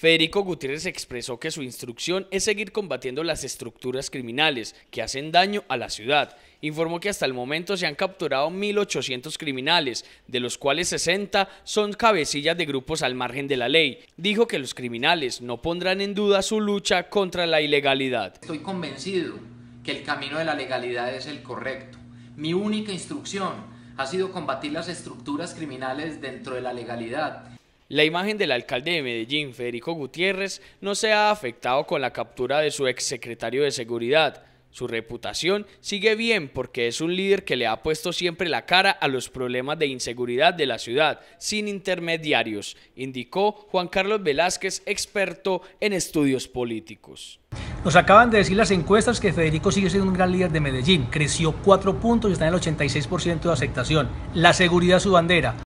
Federico Gutiérrez expresó que su instrucción es seguir combatiendo las estructuras criminales que hacen daño a la ciudad. Informó que hasta el momento se han capturado 1.800 criminales, de los cuales 60 son cabecillas de grupos al margen de la ley. Dijo que los criminales no pondrán en duda su lucha contra la ilegalidad. Estoy convencido que el camino de la legalidad es el correcto. Mi única instrucción ha sido combatir las estructuras criminales dentro de la legalidad. La imagen del alcalde de Medellín, Federico Gutiérrez, no se ha afectado con la captura de su exsecretario de Seguridad. Su reputación sigue bien porque es un líder que le ha puesto siempre la cara a los problemas de inseguridad de la ciudad, sin intermediarios, indicó Juan Carlos Velázquez, experto en estudios políticos. Nos acaban de decir las encuestas que Federico sigue siendo un gran líder de Medellín, creció cuatro puntos y está en el 86% de aceptación. La seguridad es su bandera.